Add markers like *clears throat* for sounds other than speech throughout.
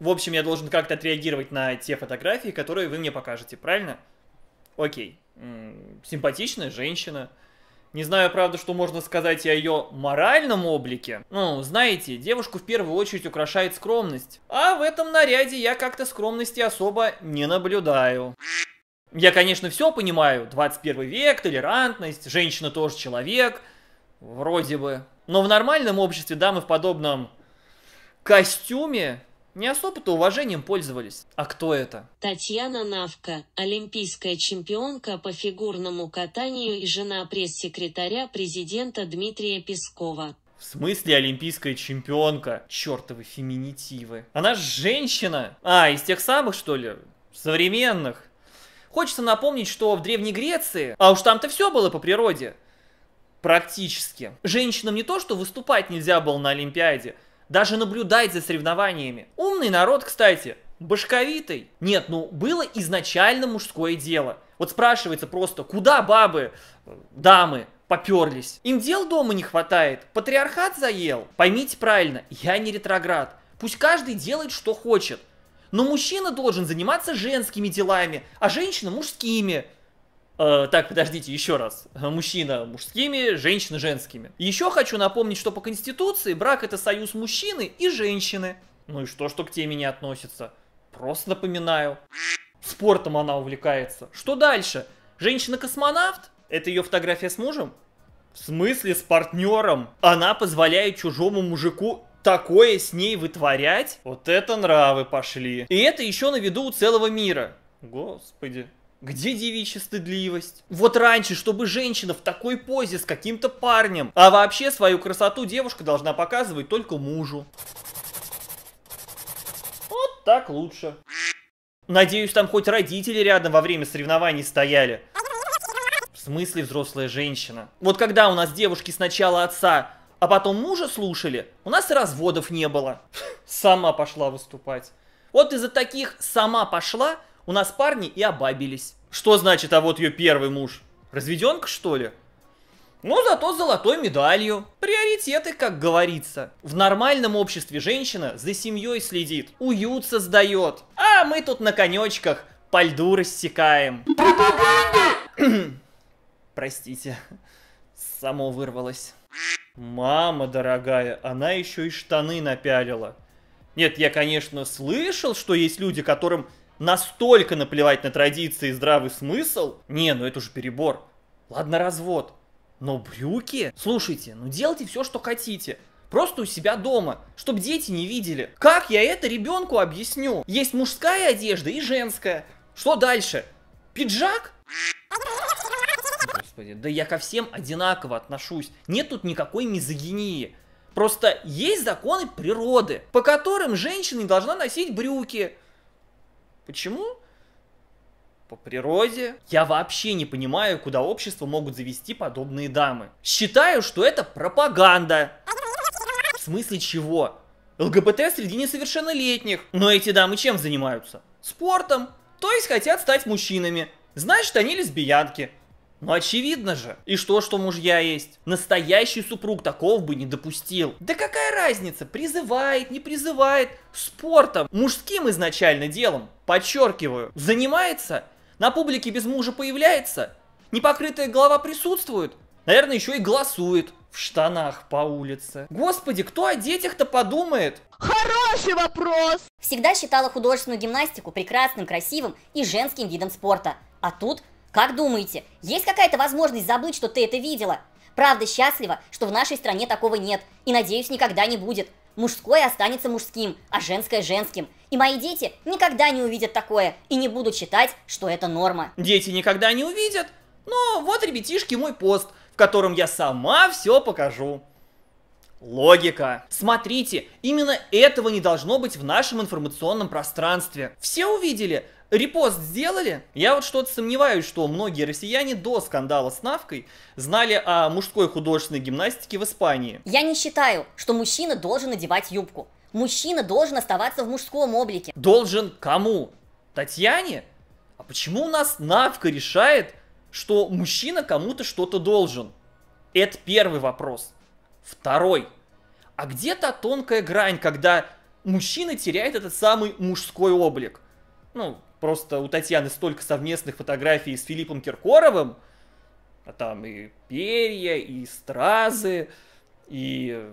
В общем, я должен как-то отреагировать на те фотографии, которые вы мне покажете, правильно? Окей. Симпатичная женщина. Не знаю, правда, что можно сказать о ее моральном облике. Ну, знаете, девушку в первую очередь украшает скромность. А в этом наряде я как-то скромности особо не наблюдаю. Я, конечно, все понимаю. 21 век, толерантность, женщина тоже человек. Вроде бы. Но в нормальном обществе дамы в подобном костюме не особо-то уважением пользовались. А кто это? Татьяна Навка, олимпийская чемпионка по фигурному катанию и жена пресс-секретаря президента Дмитрия Пескова. В смысле олимпийская чемпионка? Чёртовы феминитивы. Она женщина! А, из тех самых, что ли? Современных. Хочется напомнить, что в Древней Греции, а уж там-то все было по природе, практически. Женщинам не то, что выступать нельзя было на Олимпиаде, даже наблюдать за соревнованиями. Умный народ, кстати, башковитый. Нет, ну было изначально мужское дело. Вот спрашивается просто, куда бабы, дамы поперлись? Им дел дома не хватает, патриархат заел. Поймите правильно, я не ретроград. Пусть каждый делает, что хочет. Но мужчина должен заниматься женскими делами, а женщина мужскими. Э, так, подождите, еще раз. Э, мужчина мужскими, женщина женскими. Еще хочу напомнить, что по Конституции брак это союз мужчины и женщины. Ну и что, что к теме не относится? Просто напоминаю. Спортом она увлекается. Что дальше? Женщина-космонавт? Это ее фотография с мужем? В смысле с партнером? Она позволяет чужому мужику такое с ней вытворять? Вот это нравы пошли. И это еще на виду у целого мира. Господи. Где девичья стыдливость? Вот раньше, чтобы женщина в такой позе с каким-то парнем, а вообще свою красоту девушка должна показывать только мужу. Вот так лучше. Надеюсь, там хоть родители рядом во время соревнований стояли. В смысле взрослая женщина? Вот когда у нас девушки сначала отца, а потом мужа слушали, у нас разводов не было. *laughs* Сама пошла выступать. Вот из-за таких «сама пошла» у нас парни и обабились. Что значит, а вот ее первый муж? Разведенка, что ли? Но ну, зато золотой медалью. Приоритеты, как говорится. В нормальном обществе женщина за семьей следит, уют создает. А мы тут на конечках по льду рассекаем. *clears throat* Простите, само вырвалось. Мама дорогая, она еще и штаны напялила. Нет, я, конечно, слышал, что есть люди, которым настолько наплевать на традиции и здравый смысл, не, ну это уже перебор. Ладно, развод. Но брюки? Слушайте, ну делайте все, что хотите. Просто у себя дома, чтобы дети не видели. Как я это ребенку объясню? Есть мужская одежда и женская. Что дальше? Пиджак? Господи, да я ко всем одинаково отношусь. Нет тут никакой мизогинии. Просто есть законы природы, по которым женщина не должна носить брюки, Почему? по природе. Я вообще не понимаю, куда общество могут завести подобные дамы. Считаю, что это пропаганда. В смысле чего? ЛГБТ среди несовершеннолетних. Но эти дамы чем занимаются? Спортом. То есть хотят стать мужчинами. Значит, они лесбиянки. Ну очевидно же. И что, что мужья есть? Настоящий супруг такого бы не допустил. Да какая разница, призывает, не призывает, спортом, мужским изначально делом, подчеркиваю, занимается, на публике без мужа появляется, непокрытая голова присутствует, наверное, еще и голосует в штанах по улице. Господи, кто о детях-то подумает? Хороший вопрос! Всегда считала художественную гимнастику прекрасным, красивым и женским видом спорта. А тут как думаете, есть какая-то возможность забыть, что ты это видела? Правда, счастлива, что в нашей стране такого нет, и, надеюсь, никогда не будет. Мужское останется мужским, а женское – женским. И мои дети никогда не увидят такое и не будут считать, что это норма. Дети никогда не увидят? Ну, вот, ребятишки, мой пост, в котором я сама все покажу. Логика. Смотрите, именно этого не должно быть в нашем информационном пространстве. Все увидели? Репост сделали? Я вот что-то сомневаюсь, что многие россияне до скандала с Навкой знали о мужской художественной гимнастике в Испании. Я не считаю, что мужчина должен надевать юбку. Мужчина должен оставаться в мужском облике. Должен кому? Татьяне? А почему у нас Навка решает, что мужчина кому-то что-то должен? Это первый вопрос. Второй. А где-то тонкая грань, когда мужчина теряет этот самый мужской облик. Ну, просто у Татьяны столько совместных фотографий с Филиппом Киркоровым, а там и перья, и стразы, и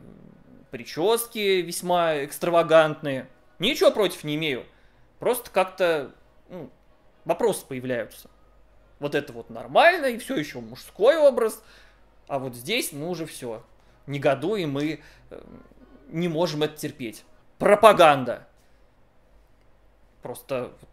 прически весьма экстравагантные. Ничего против не имею. Просто как-то ну, вопросы появляются. Вот это вот нормально, и все еще мужской образ, а вот здесь, ну, уже все, негодуем и э, не можем это терпеть. Пропаганда. Просто вот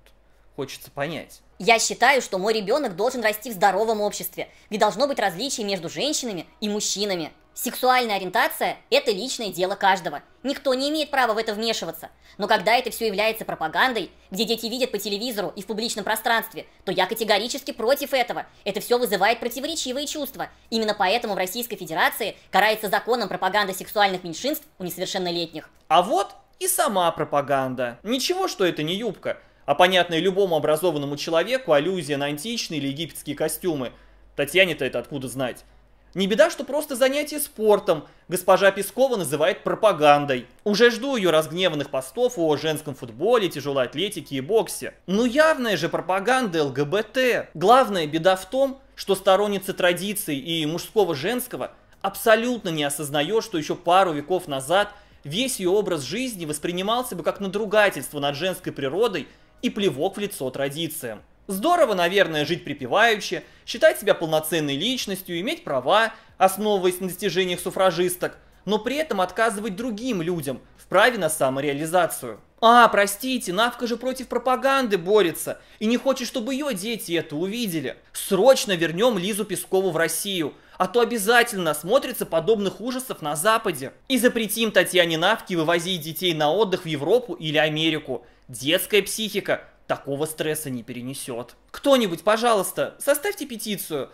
хочется понять. Я считаю, что мой ребенок должен расти в здоровом обществе, где должно быть различие между женщинами и мужчинами. Сексуальная ориентация – это личное дело каждого. Никто не имеет права в это вмешиваться. Но когда это все является пропагандой, где дети видят по телевизору и в публичном пространстве, то я категорически против этого. Это все вызывает противоречивые чувства. Именно поэтому в Российской Федерации карается законом пропаганда сексуальных меньшинств у несовершеннолетних. А вот и сама пропаганда. Ничего, что это не юбка, а понятная любому образованному человеку аллюзия на античные или египетские костюмы. Татьяне-то это откуда знать? Не беда, что просто занятие спортом госпожа Пескова называет пропагандой. Уже жду ее разгневанных постов о женском футболе, тяжелой атлетике и боксе. Но ну, явная же пропаганда ЛГБТ. Главная беда в том, что сторонницы традиций и мужского-женского абсолютно не осознает, что еще пару веков назад весь ее образ жизни воспринимался бы как надругательство над женской природой и плевок в лицо традициям. Здорово, наверное, жить припеваючи, считать себя полноценной личностью, иметь права, основываясь на достижениях суфражисток, но при этом отказывать другим людям в праве на самореализацию. А, простите, Навка же против пропаганды борется и не хочет, чтобы ее дети это увидели. Срочно вернем Лизу Пескову в Россию, а то обязательно смотрится подобных ужасов на Западе. И запретим Татьяне Навке вывозить детей на отдых в Европу или Америку. Детская психика, такого стресса не перенесет. Кто-нибудь, пожалуйста, составьте петицию.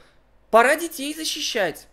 Пора детей защищать.